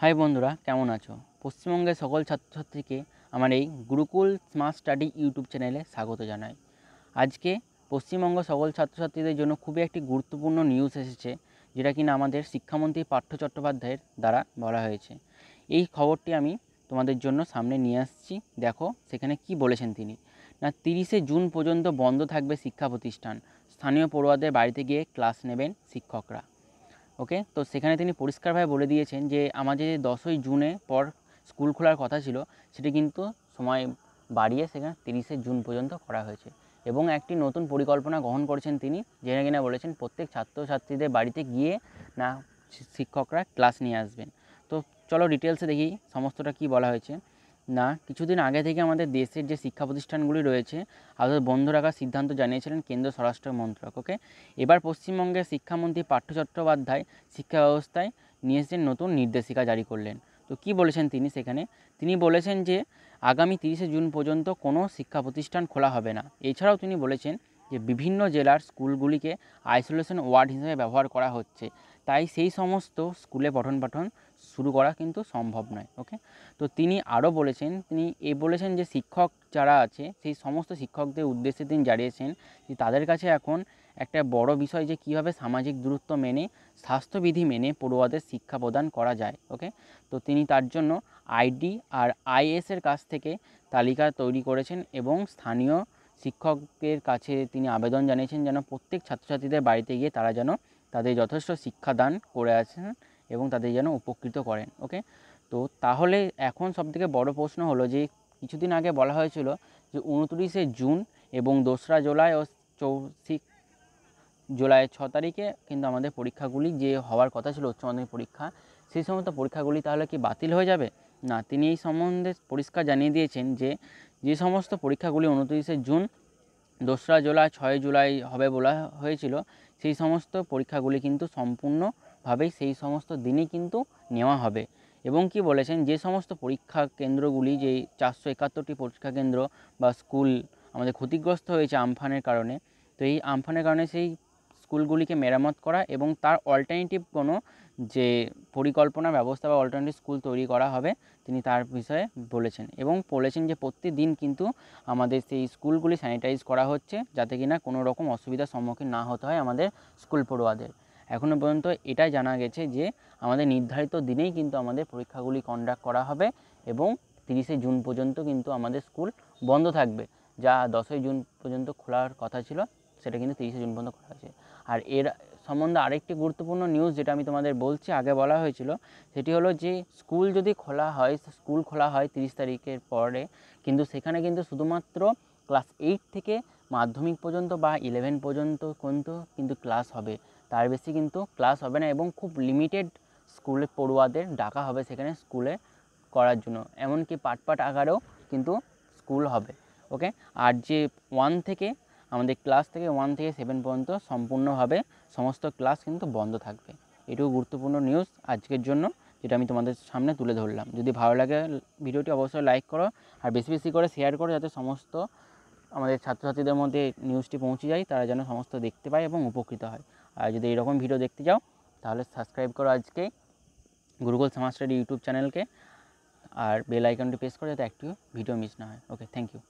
high বন্ধুরা কেমন আছো পশ্চিমবঙ্গের সকল ছাত্রছাত্রীকে আমার এই গুরুকুল স্মার্ট স্টাডি ইউটিউব চ্যানেলে স্বাগত জানাই আজকে পশ্চিমবঙ্গ সকল ছাত্রছাত্রীদের জন্য খুবই একটি গুরুত্বপূর্ণ নিউজ এসেছে যেটা কিনা আমাদের শিক্ষামন্ত্রী পার্থ চট্টোপাধ্যায়ের দ্বারা বলা হয়েছে এই খবরটি আমি তোমাদের জন্য সামনে নিয়ে আসছি দেখো সেখানে কি বলেছেন তিনি না তিরিশে জুন পর্যন্ত বন্ধ থাকবে শিক্ষা প্রতিষ্ঠান স্থানীয় পড়ুয়াদের বাড়িতে গিয়ে ক্লাস নেবেন শিক্ষকরা ওকে তো সেখানে তিনি পরিষ্কারভাবে বলে দিয়েছেন যে আমাদের দশই জুনে পর স্কুল খোলার কথা ছিল সেটি কিন্তু সময় বাড়িয়ে সেখানে তিরিশে জুন পর্যন্ত করা হয়েছে এবং একটি নতুন পরিকল্পনা গ্রহণ করেছেন তিনি যেখানে কিনা বলেছেন প্রত্যেক ছাত্রছাত্রীদের বাড়িতে গিয়ে না শিক্ষকরা ক্লাস নিয়ে আসবেন তো চলো ডিটেলসে দেখি সমস্তটা কি বলা হয়েছে না কিছুদিন আগে থেকে আমাদের দেশের যে শিক্ষা প্রতিষ্ঠানগুলি রয়েছে আমাদের বন্ধ রাখার সিদ্ধান্ত জানিয়েছিলেন কেন্দ্র স্বরাষ্ট্র মন্ত্রক ওকে এবার পশ্চিমবঙ্গের শিক্ষামন্ত্রী পার্থ চট্টোপাধ্যায় শিক্ষা ব্যবস্থায় নিয়ে এসেছেন নতুন নির্দেশিকা জারি করলেন তো কি বলেছেন তিনি সেখানে তিনি বলেছেন যে আগামী তিরিশে জুন পর্যন্ত কোনো শিক্ষা প্রতিষ্ঠান খোলা হবে না এছাড়াও তিনি বলেছেন যে বিভিন্ন জেলার স্কুলগুলিকে আইসোলেশন ওয়ার্ড হিসেবে ব্যবহার করা হচ্ছে তাই সেই সমস্ত স্কুলে পঠন পাঠন শুরু করা কিন্তু সম্ভব নয় ওকে তো তিনি আরও বলেছেন তিনি এ বলেছেন যে শিক্ষক যারা আছে সেই সমস্ত শিক্ষকদের উদ্দেশ্যে তিনি জানিয়েছেন যে তাদের কাছে এখন একটা বড় বিষয় যে কীভাবে সামাজিক দূরত্ব মেনে স্বাস্থ্যবিধি মেনে পড়ুয়াদের শিক্ষা প্রদান করা যায় ওকে তো তিনি তার জন্য আইডি আর আইএসের কাছ থেকে তালিকা তৈরি করেছেন এবং স্থানীয় শিক্ষকের কাছে তিনি আবেদন জানিয়েছেন যেন প্রত্যেক ছাত্রছাত্রীদের বাড়িতে গিয়ে তারা যেন তাদের যথেষ্ট শিক্ষাদান করে আসেন এবং তাদের যেন উপকৃত করেন ওকে তো তাহলে এখন সবথেকে বড় প্রশ্ন হলো যে কিছুদিন আগে বলা হয়েছিল যে উনত্রিশে জুন এবং দোসরা জুলাই ও চৌশি জুলাই ছ তারিখে কিন্তু আমাদের পরীক্ষাগুলি যে হওয়ার কথা ছিল উচ্চ মাধ্যমিক পরীক্ষা সেই সমস্ত পরীক্ষাগুলি তাহলে কি বাতিল হয়ে যাবে না তিনি এই সম্বন্ধে পরিষ্কার জানিয়ে দিয়েছেন যে যে সমস্ত পরীক্ষাগুলি উনত্রিশে জুন দোসরা জুলাই ছয় জুলাই হবে বলা হয়েছিল সেই সমস্ত পরীক্ষাগুলি কিন্তু সম্পূর্ণভাবেই সেই সমস্ত দিনই কিন্তু নেওয়া হবে এবং কি বলেছেন যে সমস্ত পরীক্ষা কেন্দ্রগুলি যে চারশো একাত্তরটি পরীক্ষা কেন্দ্র বা স্কুল আমাদের ক্ষতিগ্রস্ত হয়েছে আমফানের কারণে তো এই আমফানের কারণে সেই স্কুলগুলিকে মেরামত করা এবং তার অল্টারনেটিভ কোনো যে পরিকল্পনা ব্যবস্থা বা অল্টারনেটিভ স্কুল তৈরি করা হবে তিনি তার বিষয়ে বলেছেন এবং বলেছেন যে প্রতিদিন কিন্তু আমাদের সেই স্কুলগুলি স্যানিটাইজ করা হচ্ছে যাতে কিনা কোনো রকম অসুবিধার সম্মুখীন না হতে হয় আমাদের স্কুল পড়ুয়াদের এখনও পর্যন্ত এটা জানা গেছে যে আমাদের নির্ধারিত দিনেই কিন্তু আমাদের পরীক্ষাগুলি কন্ডাক্ট করা হবে এবং তিরিশে জুন পর্যন্ত কিন্তু আমাদের স্কুল বন্ধ থাকবে যা দশই জুন পর্যন্ত খোলার কথা ছিল সেটা কিন্তু তিরিশে জুন পর্যন্ত করা হয়েছে আর এর সম্বন্ধে আরেকটি গুরুত্বপূর্ণ নিউজ যেটা আমি তোমাদের বলছি আগে বলা হয়েছিল সেটি হলো যে স্কুল যদি খোলা হয় স্কুল খোলা হয় তিরিশ তারিখের পরে কিন্তু সেখানে কিন্তু শুধুমাত্র ক্লাস এইট থেকে মাধ্যমিক পর্যন্ত বা ইলেভেন পর্যন্ত কিন্তু কিন্তু ক্লাস হবে তার বেশি কিন্তু ক্লাস হবে না এবং খুব লিমিটেড স্কুলে পড়ুয়াদের ডাকা হবে সেখানে স্কুলে করার জন্য এমনকি পাট পাট আকারেও কিন্তু স্কুল হবে ওকে আর যে ওয়ান থেকে আমাদের ক্লাস থেকে ওয়ান থেকে সেভেন পর্যন্ত সম্পূর্ণভাবে সমস্ত ক্লাস কিন্তু বন্ধ থাকবে এটুকু গুরুত্বপূর্ণ নিউজ আজকের জন্য যেটা আমি তোমাদের সামনে তুলে ধরলাম যদি ভালো লাগে ভিডিওটি অবশ্যই লাইক করো আর বেশি বেশি করে শেয়ার করো যাতে সমস্ত আমাদের ছাত্রছাত্রীদের মধ্যে নিউজটি পৌঁছে যায় তারা যেন সমস্ত দেখতে পায় এবং উপকৃত হয় আর যদি এরকম ভিডিও দেখতে যাও তাহলে সাবস্ক্রাইব করো আজকে গুগল সমাজ স্টাডি ইউটিউব চ্যানেলকে আর বেল আইকনটি প্রেস করো যাতে একটিও ভিডিও মিস না হয় ওকে থ্যাংক ইউ